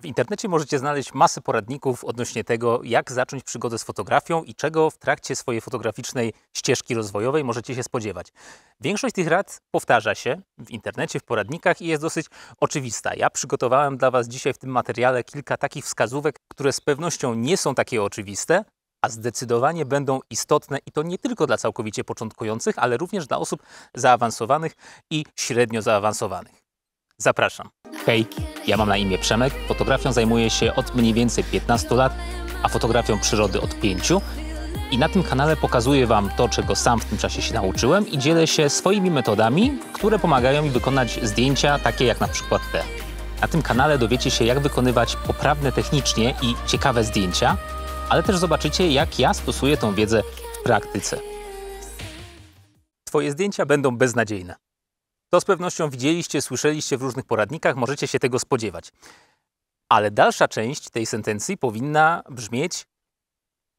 W internecie możecie znaleźć masę poradników odnośnie tego, jak zacząć przygodę z fotografią i czego w trakcie swojej fotograficznej ścieżki rozwojowej możecie się spodziewać. Większość tych rad powtarza się w internecie, w poradnikach i jest dosyć oczywista. Ja przygotowałem dla Was dzisiaj w tym materiale kilka takich wskazówek, które z pewnością nie są takie oczywiste, a zdecydowanie będą istotne i to nie tylko dla całkowicie początkujących, ale również dla osób zaawansowanych i średnio zaawansowanych. Zapraszam. Hej, ja mam na imię Przemek, fotografią zajmuję się od mniej więcej 15 lat, a fotografią przyrody od 5. I na tym kanale pokazuję Wam to, czego sam w tym czasie się nauczyłem i dzielę się swoimi metodami, które pomagają mi wykonać zdjęcia takie jak na przykład te. Na tym kanale dowiecie się, jak wykonywać poprawne technicznie i ciekawe zdjęcia, ale też zobaczycie, jak ja stosuję tą wiedzę w praktyce. Twoje zdjęcia będą beznadziejne. To z pewnością widzieliście, słyszeliście w różnych poradnikach, możecie się tego spodziewać. Ale dalsza część tej sentencji powinna brzmieć,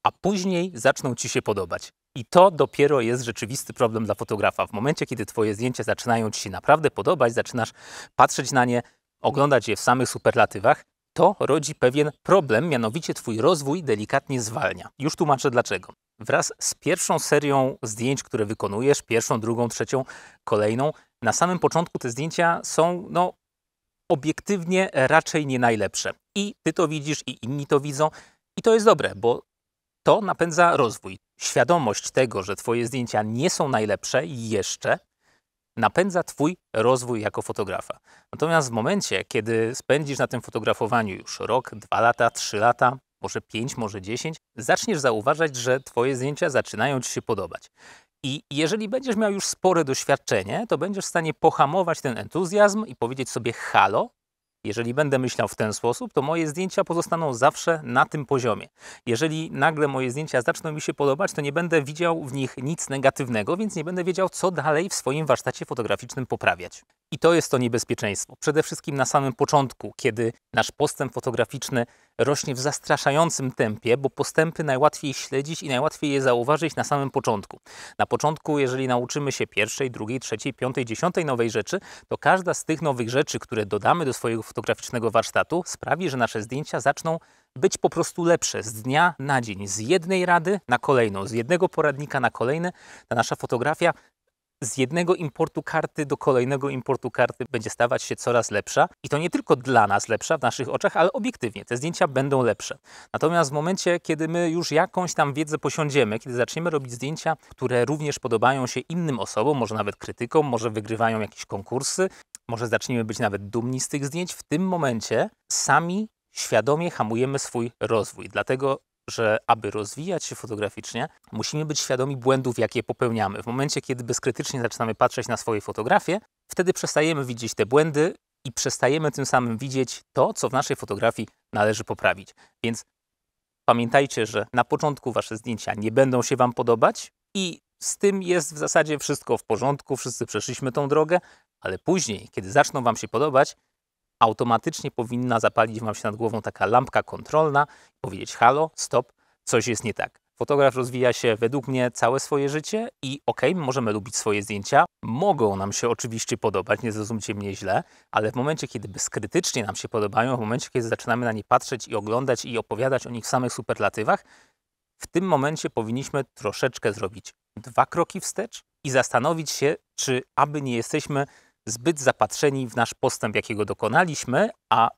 a później zaczną ci się podobać. I to dopiero jest rzeczywisty problem dla fotografa. W momencie, kiedy twoje zdjęcia zaczynają ci się naprawdę podobać, zaczynasz patrzeć na nie, oglądać je w samych superlatywach, to rodzi pewien problem, mianowicie twój rozwój delikatnie zwalnia. Już tłumaczę dlaczego wraz z pierwszą serią zdjęć, które wykonujesz, pierwszą, drugą, trzecią, kolejną, na samym początku te zdjęcia są no, obiektywnie raczej nie najlepsze. I ty to widzisz, i inni to widzą, i to jest dobre, bo to napędza rozwój. Świadomość tego, że twoje zdjęcia nie są najlepsze jeszcze, napędza Twój rozwój jako fotografa. Natomiast w momencie, kiedy spędzisz na tym fotografowaniu już rok, dwa lata, trzy lata, może 5, może 10, zaczniesz zauważać, że Twoje zdjęcia zaczynają Ci się podobać. I jeżeli będziesz miał już spore doświadczenie, to będziesz w stanie pohamować ten entuzjazm i powiedzieć sobie halo. Jeżeli będę myślał w ten sposób, to moje zdjęcia pozostaną zawsze na tym poziomie. Jeżeli nagle moje zdjęcia zaczną mi się podobać, to nie będę widział w nich nic negatywnego, więc nie będę wiedział, co dalej w swoim warsztacie fotograficznym poprawiać. I to jest to niebezpieczeństwo. Przede wszystkim na samym początku, kiedy nasz postęp fotograficzny rośnie w zastraszającym tempie, bo postępy najłatwiej śledzić i najłatwiej je zauważyć na samym początku. Na początku, jeżeli nauczymy się pierwszej, drugiej, trzeciej, piątej, dziesiątej nowej rzeczy, to każda z tych nowych rzeczy, które dodamy do swojego fotograficznego warsztatu, sprawi, że nasze zdjęcia zaczną być po prostu lepsze z dnia na dzień, z jednej rady na kolejną, z jednego poradnika na kolejne. Ta nasza fotografia z jednego importu karty do kolejnego importu karty będzie stawać się coraz lepsza. I to nie tylko dla nas lepsza w naszych oczach, ale obiektywnie te zdjęcia będą lepsze. Natomiast w momencie, kiedy my już jakąś tam wiedzę posiądziemy, kiedy zaczniemy robić zdjęcia, które również podobają się innym osobom, może nawet krytykom, może wygrywają jakieś konkursy, może zaczniemy być nawet dumni z tych zdjęć, w tym momencie sami świadomie hamujemy swój rozwój. Dlatego że aby rozwijać się fotograficznie, musimy być świadomi błędów, jakie popełniamy. W momencie, kiedy bezkrytycznie zaczynamy patrzeć na swoje fotografie, wtedy przestajemy widzieć te błędy i przestajemy tym samym widzieć to, co w naszej fotografii należy poprawić. Więc pamiętajcie, że na początku wasze zdjęcia nie będą się wam podobać i z tym jest w zasadzie wszystko w porządku, wszyscy przeszliśmy tą drogę, ale później, kiedy zaczną wam się podobać, automatycznie powinna zapalić Wam się nad głową taka lampka kontrolna i powiedzieć halo, stop, coś jest nie tak. Fotograf rozwija się według mnie całe swoje życie i okej, okay, możemy lubić swoje zdjęcia, mogą nam się oczywiście podobać, nie zrozumcie mnie źle, ale w momencie, kiedy bezkrytycznie nam się podobają, w momencie, kiedy zaczynamy na nie patrzeć i oglądać i opowiadać o nich w samych superlatywach, w tym momencie powinniśmy troszeczkę zrobić dwa kroki wstecz i zastanowić się, czy aby nie jesteśmy zbyt zapatrzeni w nasz postęp, jakiego dokonaliśmy, a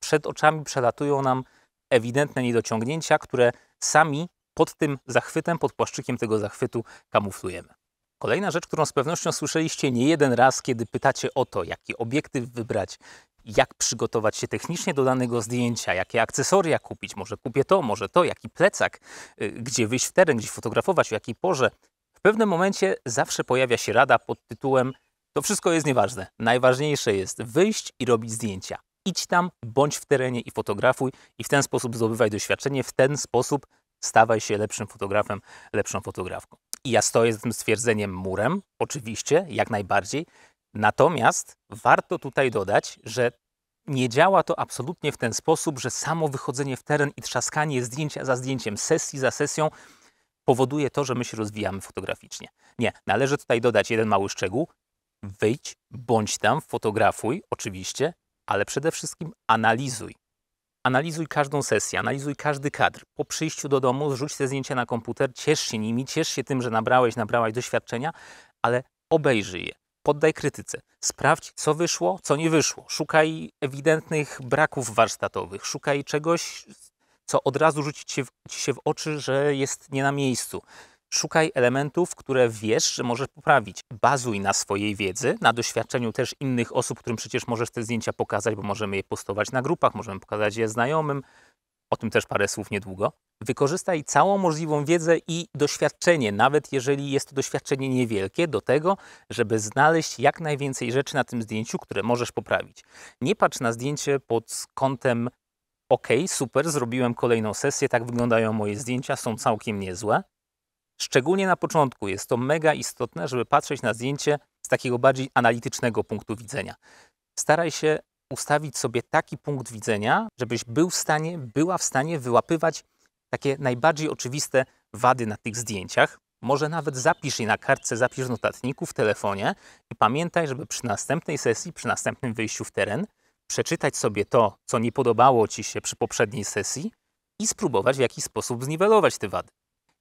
przed oczami przelatują nam ewidentne niedociągnięcia, które sami pod tym zachwytem, pod płaszczykiem tego zachwytu kamuflujemy. Kolejna rzecz, którą z pewnością słyszeliście nie jeden raz, kiedy pytacie o to, jaki obiektyw wybrać, jak przygotować się technicznie do danego zdjęcia, jakie akcesoria kupić, może kupię to, może to, jaki plecak, y, gdzie wyjść w teren, gdzie fotografować, w jakiej porze. W pewnym momencie zawsze pojawia się rada pod tytułem to wszystko jest nieważne. Najważniejsze jest wyjść i robić zdjęcia. Idź tam, bądź w terenie i fotografuj i w ten sposób zdobywaj doświadczenie, w ten sposób stawaj się lepszym fotografem, lepszą fotografką. I ja stoję za tym stwierdzeniem murem, oczywiście, jak najbardziej. Natomiast warto tutaj dodać, że nie działa to absolutnie w ten sposób, że samo wychodzenie w teren i trzaskanie zdjęcia za zdjęciem, sesji za sesją powoduje to, że my się rozwijamy fotograficznie. Nie, należy tutaj dodać jeden mały szczegół. Wyjdź, bądź tam, fotografuj, oczywiście, ale przede wszystkim analizuj. Analizuj każdą sesję, analizuj każdy kadr. Po przyjściu do domu zrzuć te zdjęcia na komputer, ciesz się nimi, ciesz się tym, że nabrałeś, nabrałaś doświadczenia, ale obejrzyj je, poddaj krytyce. Sprawdź, co wyszło, co nie wyszło. Szukaj ewidentnych braków warsztatowych, szukaj czegoś, co od razu rzuci ci się w oczy, że jest nie na miejscu. Szukaj elementów, które wiesz, że możesz poprawić. Bazuj na swojej wiedzy, na doświadczeniu też innych osób, którym przecież możesz te zdjęcia pokazać, bo możemy je postować na grupach, możemy pokazać je znajomym. O tym też parę słów niedługo. Wykorzystaj całą możliwą wiedzę i doświadczenie, nawet jeżeli jest to doświadczenie niewielkie, do tego, żeby znaleźć jak najwięcej rzeczy na tym zdjęciu, które możesz poprawić. Nie patrz na zdjęcie pod kątem OK, super, zrobiłem kolejną sesję, tak wyglądają moje zdjęcia, są całkiem niezłe. Szczególnie na początku jest to mega istotne, żeby patrzeć na zdjęcie z takiego bardziej analitycznego punktu widzenia. Staraj się ustawić sobie taki punkt widzenia, żebyś był w stanie, była w stanie wyłapywać takie najbardziej oczywiste wady na tych zdjęciach. Może nawet zapisz je na kartce, zapisz w notatniku, w telefonie i pamiętaj, żeby przy następnej sesji, przy następnym wyjściu w teren przeczytać sobie to, co nie podobało Ci się przy poprzedniej sesji i spróbować w jakiś sposób zniwelować te wady.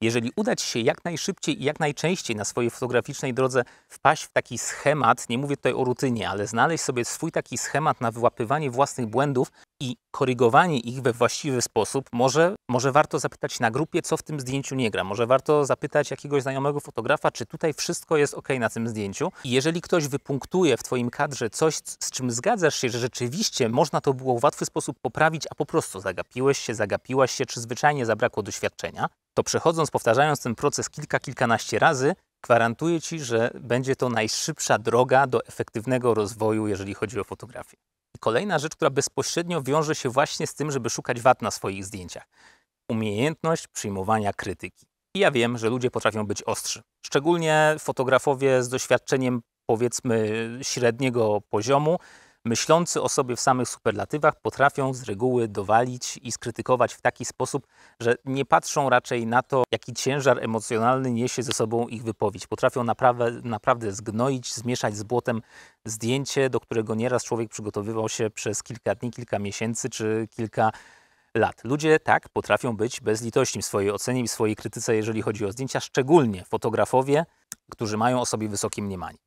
Jeżeli uda Ci się jak najszybciej i jak najczęściej na swojej fotograficznej drodze wpaść w taki schemat, nie mówię tutaj o rutynie, ale znaleźć sobie swój taki schemat na wyłapywanie własnych błędów, i korygowanie ich we właściwy sposób, może, może warto zapytać na grupie, co w tym zdjęciu nie gra. Może warto zapytać jakiegoś znajomego fotografa, czy tutaj wszystko jest ok na tym zdjęciu. I jeżeli ktoś wypunktuje w Twoim kadrze coś, z czym zgadzasz się, że rzeczywiście można to było w łatwy sposób poprawić, a po prostu zagapiłeś się, zagapiłaś się, czy zwyczajnie zabrakło doświadczenia, to przechodząc, powtarzając ten proces kilka, kilkanaście razy, gwarantuję Ci, że będzie to najszybsza droga do efektywnego rozwoju, jeżeli chodzi o fotografię. Kolejna rzecz, która bezpośrednio wiąże się właśnie z tym, żeby szukać wad na swoich zdjęciach. Umiejętność przyjmowania krytyki. I ja wiem, że ludzie potrafią być ostrzy. Szczególnie fotografowie z doświadczeniem powiedzmy średniego poziomu, myślący o sobie w samych superlatywach potrafią z reguły dowalić i skrytykować w taki sposób, że nie patrzą raczej na to, jaki ciężar emocjonalny niesie ze sobą ich wypowiedź. Potrafią naprawdę, naprawdę zgnoić, zmieszać z błotem zdjęcie, do którego nieraz człowiek przygotowywał się przez kilka dni, kilka miesięcy czy kilka lat. Ludzie tak potrafią być bezlitośni w swojej ocenie i w swojej krytyce, jeżeli chodzi o zdjęcia, szczególnie fotografowie, którzy mają o sobie wysokie mniemanie.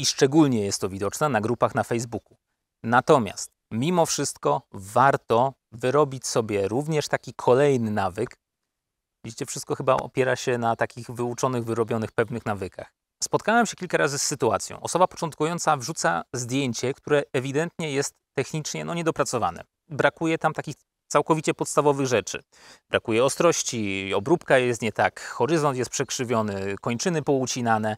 I szczególnie jest to widoczne na grupach na Facebooku. Natomiast mimo wszystko warto wyrobić sobie również taki kolejny nawyk. Widzicie, wszystko chyba opiera się na takich wyuczonych, wyrobionych pewnych nawykach. Spotkałem się kilka razy z sytuacją. Osoba początkująca wrzuca zdjęcie, które ewidentnie jest technicznie no, niedopracowane. Brakuje tam takich całkowicie podstawowych rzeczy. Brakuje ostrości, obróbka jest nie tak, horyzont jest przekrzywiony, kończyny poucinane.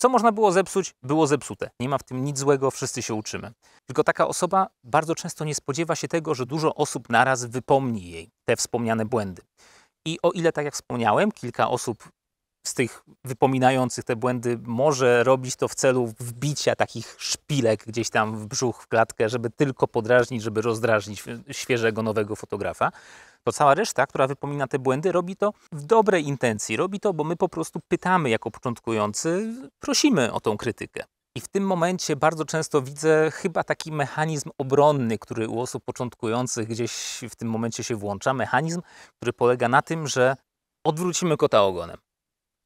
Co można było zepsuć, było zepsute. Nie ma w tym nic złego, wszyscy się uczymy. Tylko taka osoba bardzo często nie spodziewa się tego, że dużo osób naraz wypomni jej te wspomniane błędy. I o ile, tak jak wspomniałem, kilka osób z tych wypominających te błędy może robić to w celu wbicia takich szpilek gdzieś tam w brzuch, w klatkę, żeby tylko podrażnić, żeby rozdrażnić świeżego, nowego fotografa, to cała reszta, która wypomina te błędy, robi to w dobrej intencji. Robi to, bo my po prostu pytamy jako początkujący, prosimy o tą krytykę. I w tym momencie bardzo często widzę chyba taki mechanizm obronny, który u osób początkujących gdzieś w tym momencie się włącza. Mechanizm, który polega na tym, że odwrócimy kota ogonem.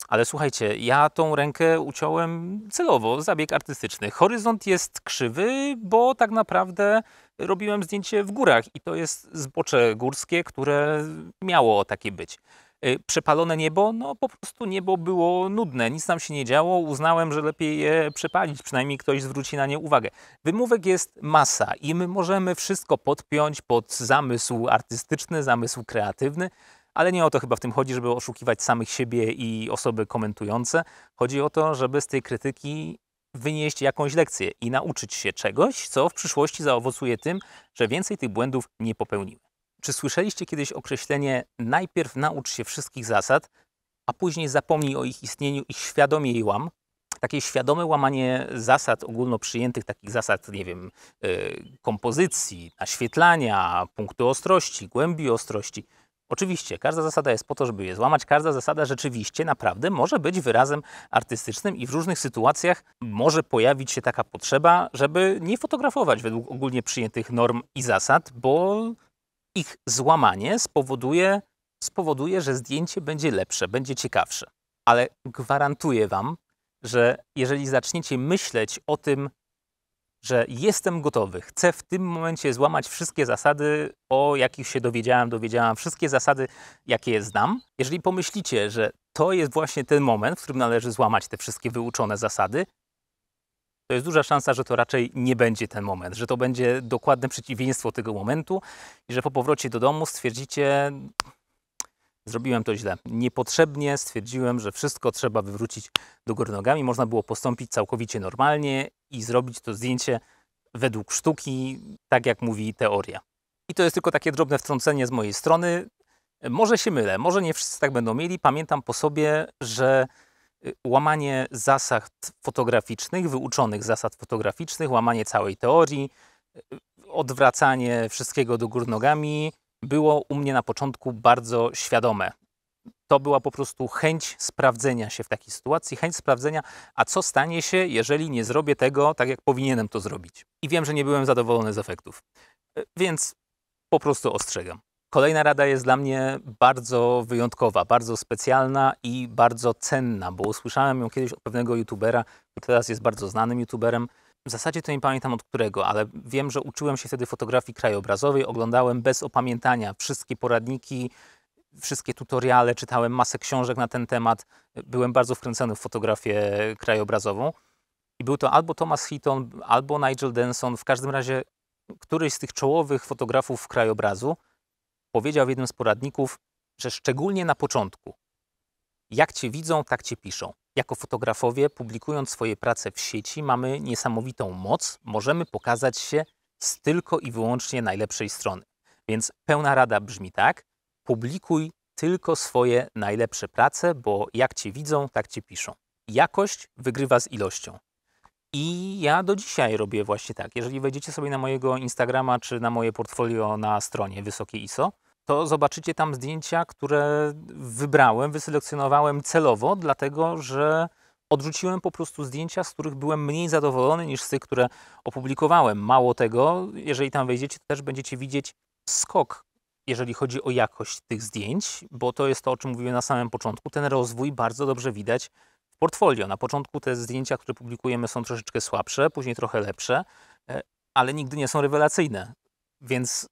Ale słuchajcie, ja tą rękę uciąłem celowo, zabieg artystyczny. Horyzont jest krzywy, bo tak naprawdę robiłem zdjęcie w górach i to jest zbocze górskie, które miało takie być. Y, przepalone niebo, no po prostu niebo było nudne, nic nam się nie działo, uznałem, że lepiej je przepalić, przynajmniej ktoś zwróci na nie uwagę. Wymówek jest masa i my możemy wszystko podpiąć pod zamysł artystyczny, zamysł kreatywny, ale nie o to chyba w tym chodzi, żeby oszukiwać samych siebie i osoby komentujące. Chodzi o to, żeby z tej krytyki wynieść jakąś lekcję i nauczyć się czegoś, co w przyszłości zaowocuje tym, że więcej tych błędów nie popełnimy. Czy słyszeliście kiedyś określenie najpierw naucz się wszystkich zasad, a później zapomnij o ich istnieniu i świadomie łam? Takie świadome łamanie zasad ogólnoprzyjętych, takich zasad, nie wiem, yy, kompozycji, naświetlania, punktu ostrości, głębi ostrości – Oczywiście, każda zasada jest po to, żeby je złamać. Każda zasada rzeczywiście, naprawdę może być wyrazem artystycznym i w różnych sytuacjach może pojawić się taka potrzeba, żeby nie fotografować według ogólnie przyjętych norm i zasad, bo ich złamanie spowoduje, spowoduje że zdjęcie będzie lepsze, będzie ciekawsze. Ale gwarantuję Wam, że jeżeli zaczniecie myśleć o tym, że jestem gotowy, chcę w tym momencie złamać wszystkie zasady, o jakich się dowiedziałem, dowiedziałam, wszystkie zasady, jakie znam. Jeżeli pomyślicie, że to jest właśnie ten moment, w którym należy złamać te wszystkie wyuczone zasady, to jest duża szansa, że to raczej nie będzie ten moment, że to będzie dokładne przeciwieństwo tego momentu i że po powrocie do domu stwierdzicie, zrobiłem to źle. Niepotrzebnie stwierdziłem, że wszystko trzeba wywrócić do góry nogami, można było postąpić całkowicie normalnie i zrobić to zdjęcie według sztuki, tak jak mówi teoria. I to jest tylko takie drobne wtrącenie z mojej strony. Może się mylę, może nie wszyscy tak będą mieli. Pamiętam po sobie, że y, łamanie zasad fotograficznych, wyuczonych zasad fotograficznych, łamanie całej teorii, y, odwracanie wszystkiego do gór nogami było u mnie na początku bardzo świadome to była po prostu chęć sprawdzenia się w takiej sytuacji, chęć sprawdzenia, a co stanie się, jeżeli nie zrobię tego tak, jak powinienem to zrobić. I wiem, że nie byłem zadowolony z efektów, e, więc po prostu ostrzegam. Kolejna rada jest dla mnie bardzo wyjątkowa, bardzo specjalna i bardzo cenna, bo usłyszałem ją kiedyś od pewnego youtubera, który teraz jest bardzo znanym youtuberem. W zasadzie to nie pamiętam od którego, ale wiem, że uczyłem się wtedy fotografii krajobrazowej, oglądałem bez opamiętania wszystkie poradniki, wszystkie tutoriale, czytałem masę książek na ten temat. Byłem bardzo wkręcony w fotografię krajobrazową. I był to albo Thomas Heaton, albo Nigel Denson. W każdym razie któryś z tych czołowych fotografów krajobrazu powiedział w jednym z poradników, że szczególnie na początku, jak cię widzą, tak cię piszą. Jako fotografowie, publikując swoje prace w sieci, mamy niesamowitą moc, możemy pokazać się z tylko i wyłącznie najlepszej strony. Więc pełna rada brzmi tak: publikuj tylko swoje najlepsze prace, bo jak cię widzą, tak cię piszą. Jakość wygrywa z ilością. I ja do dzisiaj robię właśnie tak. Jeżeli wejdziecie sobie na mojego Instagrama czy na moje portfolio na stronie Wysokie ISO, to zobaczycie tam zdjęcia, które wybrałem, wyselekcjonowałem celowo, dlatego że odrzuciłem po prostu zdjęcia, z których byłem mniej zadowolony niż z tych, które opublikowałem. Mało tego, jeżeli tam wejdziecie, to też będziecie widzieć skok, jeżeli chodzi o jakość tych zdjęć, bo to jest to, o czym mówiłem na samym początku. Ten rozwój bardzo dobrze widać w portfolio. Na początku te zdjęcia, które publikujemy, są troszeczkę słabsze, później trochę lepsze, e, ale nigdy nie są rewelacyjne. Więc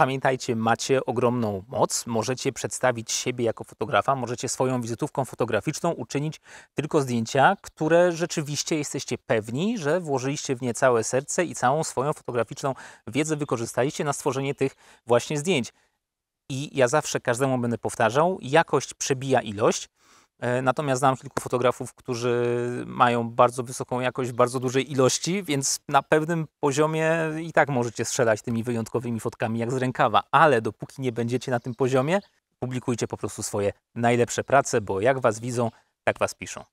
Pamiętajcie, macie ogromną moc, możecie przedstawić siebie jako fotografa, możecie swoją wizytówką fotograficzną uczynić tylko zdjęcia, które rzeczywiście jesteście pewni, że włożyliście w nie całe serce i całą swoją fotograficzną wiedzę wykorzystaliście na stworzenie tych właśnie zdjęć. I ja zawsze każdemu będę powtarzał, jakość przebija ilość, E, natomiast znam kilku fotografów, którzy mają bardzo wysoką jakość, bardzo dużej ilości, więc na pewnym poziomie i tak możecie strzelać tymi wyjątkowymi fotkami jak z rękawa, ale dopóki nie będziecie na tym poziomie, publikujcie po prostu swoje najlepsze prace, bo jak was widzą, tak was piszą.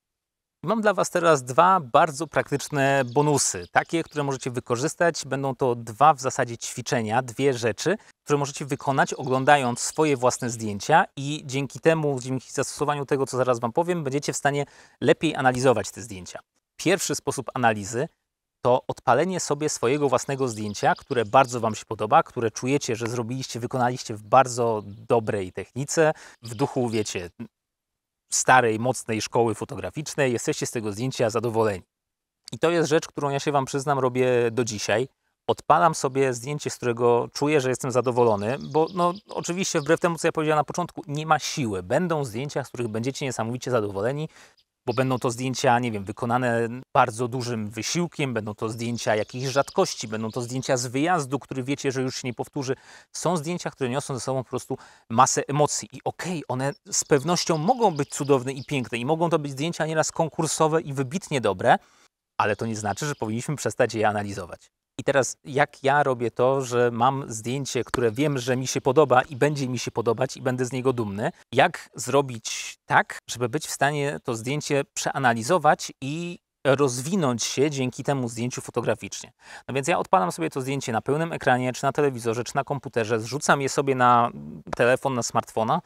Mam dla Was teraz dwa bardzo praktyczne bonusy, takie, które możecie wykorzystać. Będą to dwa w zasadzie ćwiczenia, dwie rzeczy, które możecie wykonać oglądając swoje własne zdjęcia i dzięki temu, dzięki zastosowaniu tego, co zaraz Wam powiem, będziecie w stanie lepiej analizować te zdjęcia. Pierwszy sposób analizy to odpalenie sobie swojego własnego zdjęcia, które bardzo Wam się podoba, które czujecie, że zrobiliście, wykonaliście w bardzo dobrej technice, w duchu, wiecie, starej, mocnej szkoły fotograficznej, jesteście z tego zdjęcia zadowoleni. I to jest rzecz, którą ja się Wam przyznam, robię do dzisiaj. Odpalam sobie zdjęcie, z którego czuję, że jestem zadowolony, bo no, oczywiście, wbrew temu, co ja powiedziałem na początku, nie ma siły. Będą zdjęcia, z których będziecie niesamowicie zadowoleni, bo będą to zdjęcia, nie wiem, wykonane bardzo dużym wysiłkiem, będą to zdjęcia jakichś rzadkości, będą to zdjęcia z wyjazdu, który wiecie, że już się nie powtórzy. Są zdjęcia, które niosą ze sobą po prostu masę emocji i okej, okay, one z pewnością mogą być cudowne i piękne i mogą to być zdjęcia nieraz konkursowe i wybitnie dobre, ale to nie znaczy, że powinniśmy przestać je analizować. I teraz jak ja robię to, że mam zdjęcie, które wiem, że mi się podoba i będzie mi się podobać i będę z niego dumny, jak zrobić tak, żeby być w stanie to zdjęcie przeanalizować i rozwinąć się dzięki temu zdjęciu fotograficznie. No więc ja odpalam sobie to zdjęcie na pełnym ekranie, czy na telewizorze, czy na komputerze, zrzucam je sobie na telefon, na smartfona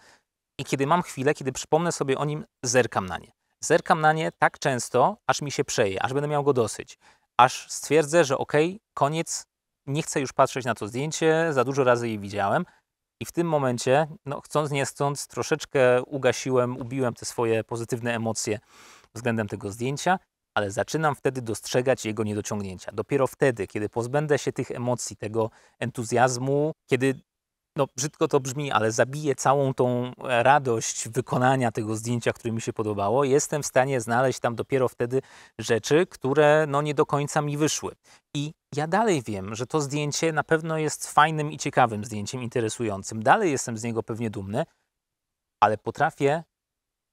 i kiedy mam chwilę, kiedy przypomnę sobie o nim, zerkam na nie. Zerkam na nie tak często, aż mi się przeje, aż będę miał go dosyć aż stwierdzę, że ok, koniec, nie chcę już patrzeć na to zdjęcie, za dużo razy je widziałem. I w tym momencie, no, chcąc nie chcąc, troszeczkę ugasiłem, ubiłem te swoje pozytywne emocje względem tego zdjęcia, ale zaczynam wtedy dostrzegać jego niedociągnięcia. Dopiero wtedy, kiedy pozbędę się tych emocji, tego entuzjazmu, kiedy no brzydko to brzmi, ale zabije całą tą e, radość wykonania tego zdjęcia, które mi się podobało. Jestem w stanie znaleźć tam dopiero wtedy rzeczy, które no nie do końca mi wyszły. I ja dalej wiem, że to zdjęcie na pewno jest fajnym i ciekawym zdjęciem, interesującym. Dalej jestem z niego pewnie dumny, ale potrafię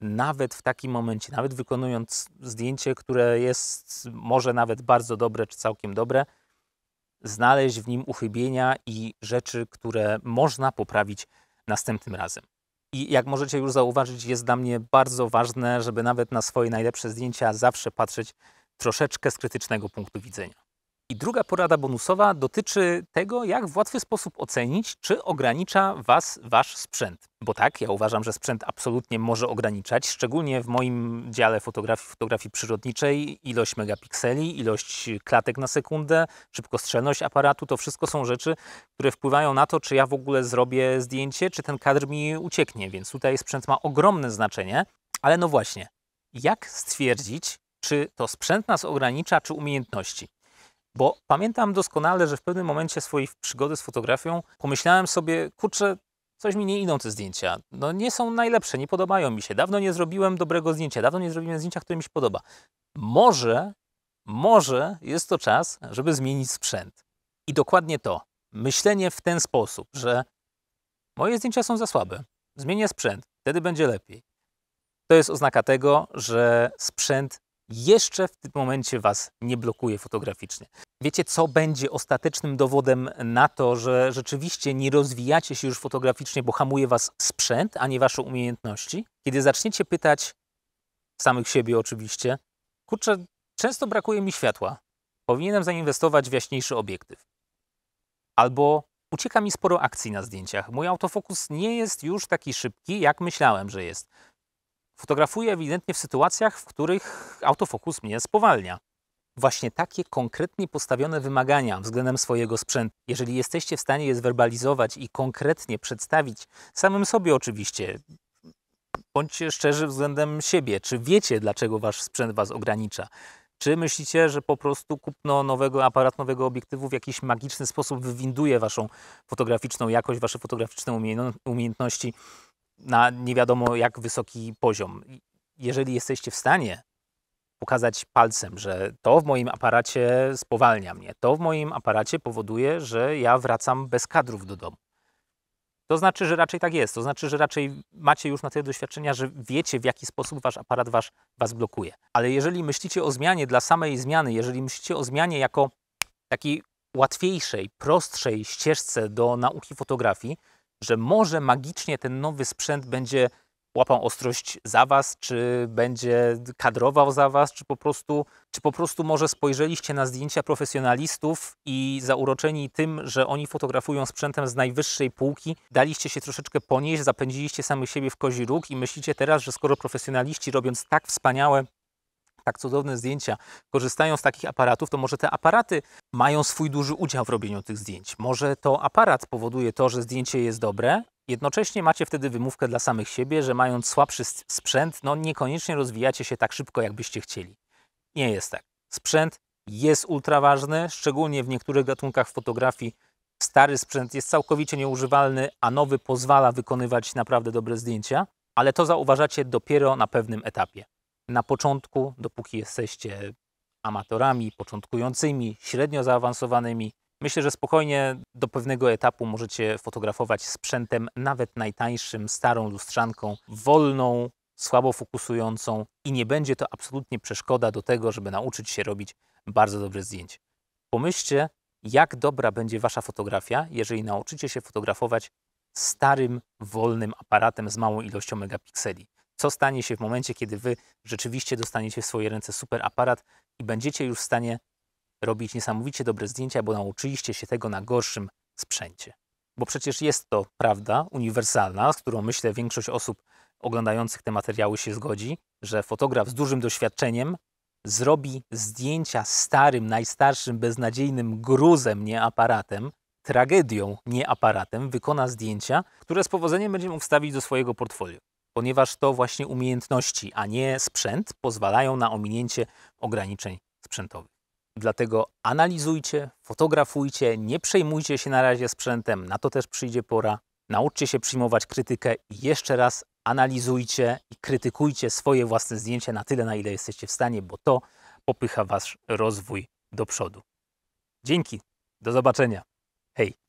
nawet w takim momencie, nawet wykonując zdjęcie, które jest może nawet bardzo dobre czy całkiem dobre, znaleźć w nim uchybienia i rzeczy, które można poprawić następnym razem. I jak możecie już zauważyć, jest dla mnie bardzo ważne, żeby nawet na swoje najlepsze zdjęcia zawsze patrzeć troszeczkę z krytycznego punktu widzenia. I druga porada bonusowa dotyczy tego, jak w łatwy sposób ocenić, czy ogranicza Was Wasz sprzęt. Bo tak, ja uważam, że sprzęt absolutnie może ograniczać, szczególnie w moim dziale fotografii, fotografii przyrodniczej, ilość megapikseli, ilość klatek na sekundę, szybkostrzelność aparatu, to wszystko są rzeczy, które wpływają na to, czy ja w ogóle zrobię zdjęcie, czy ten kadr mi ucieknie, więc tutaj sprzęt ma ogromne znaczenie. Ale no właśnie, jak stwierdzić, czy to sprzęt nas ogranicza, czy umiejętności? Bo pamiętam doskonale, że w pewnym momencie swojej przygody z fotografią pomyślałem sobie, kurczę, coś mi nie idą te zdjęcia. No nie są najlepsze, nie podobają mi się. Dawno nie zrobiłem dobrego zdjęcia, dawno nie zrobiłem zdjęcia, które mi się podoba. Może, może jest to czas, żeby zmienić sprzęt. I dokładnie to. Myślenie w ten sposób, że moje zdjęcia są za słabe. Zmienię sprzęt, wtedy będzie lepiej. To jest oznaka tego, że sprzęt jeszcze w tym momencie Was nie blokuje fotograficznie. Wiecie, co będzie ostatecznym dowodem na to, że rzeczywiście nie rozwijacie się już fotograficznie, bo hamuje was sprzęt, a nie wasze umiejętności? Kiedy zaczniecie pytać samych siebie oczywiście, kurczę, często brakuje mi światła. Powinienem zainwestować w jaśniejszy obiektyw. Albo ucieka mi sporo akcji na zdjęciach. Mój autofokus nie jest już taki szybki, jak myślałem, że jest. Fotografuję ewidentnie w sytuacjach, w których autofokus mnie spowalnia właśnie takie konkretnie postawione wymagania względem swojego sprzętu. Jeżeli jesteście w stanie je zwerbalizować i konkretnie przedstawić samym sobie oczywiście, bądźcie szczerzy względem siebie, czy wiecie, dlaczego wasz sprzęt was ogranicza. Czy myślicie, że po prostu kupno nowego aparatu, nowego obiektywu w jakiś magiczny sposób wywinduje waszą fotograficzną jakość, wasze fotograficzne umiejętności na nie wiadomo jak wysoki poziom? Jeżeli jesteście w stanie pokazać palcem, że to w moim aparacie spowalnia mnie, to w moim aparacie powoduje, że ja wracam bez kadrów do domu. To znaczy, że raczej tak jest. To znaczy, że raczej macie już na tyle doświadczenia, że wiecie, w jaki sposób wasz aparat wasz, was blokuje. Ale jeżeli myślicie o zmianie dla samej zmiany, jeżeli myślicie o zmianie jako takiej łatwiejszej, prostszej ścieżce do nauki fotografii, że może magicznie ten nowy sprzęt będzie łapał ostrość za was, czy będzie kadrował za was, czy po prostu, czy po prostu może spojrzeliście na zdjęcia profesjonalistów i zauroczeni tym, że oni fotografują sprzętem z najwyższej półki, daliście się troszeczkę ponieść, zapędziliście samych siebie w kozi róg i myślicie teraz, że skoro profesjonaliści robiąc tak wspaniałe tak cudowne zdjęcia, korzystają z takich aparatów, to może te aparaty mają swój duży udział w robieniu tych zdjęć. Może to aparat powoduje to, że zdjęcie jest dobre, Jednocześnie macie wtedy wymówkę dla samych siebie, że mając słabszy sprzęt, no niekoniecznie rozwijacie się tak szybko, jakbyście chcieli. Nie jest tak. Sprzęt jest ultra ważny, szczególnie w niektórych gatunkach fotografii. Stary sprzęt jest całkowicie nieużywalny, a nowy pozwala wykonywać naprawdę dobre zdjęcia, ale to zauważacie dopiero na pewnym etapie. Na początku, dopóki jesteście amatorami, początkującymi, średnio zaawansowanymi, Myślę, że spokojnie do pewnego etapu możecie fotografować sprzętem nawet najtańszym, starą lustrzanką, wolną, słabo fokusującą i nie będzie to absolutnie przeszkoda do tego, żeby nauczyć się robić bardzo dobre zdjęcie. Pomyślcie, jak dobra będzie Wasza fotografia, jeżeli nauczycie się fotografować starym, wolnym aparatem z małą ilością megapikseli. Co stanie się w momencie, kiedy Wy rzeczywiście dostaniecie w swoje ręce super aparat i będziecie już w stanie robić niesamowicie dobre zdjęcia, bo nauczyliście się tego na gorszym sprzęcie. Bo przecież jest to prawda uniwersalna, z którą myślę większość osób oglądających te materiały się zgodzi, że fotograf z dużym doświadczeniem zrobi zdjęcia starym, najstarszym, beznadziejnym gruzem, nie aparatem, tragedią, nie aparatem, wykona zdjęcia, które z powodzeniem będzie mógł wstawić do swojego portfolio. Ponieważ to właśnie umiejętności, a nie sprzęt, pozwalają na ominięcie ograniczeń sprzętowych. Dlatego analizujcie, fotografujcie, nie przejmujcie się na razie sprzętem, na to też przyjdzie pora. Nauczcie się przyjmować krytykę i jeszcze raz analizujcie i krytykujcie swoje własne zdjęcia na tyle, na ile jesteście w stanie, bo to popycha Wasz rozwój do przodu. Dzięki, do zobaczenia. Hej!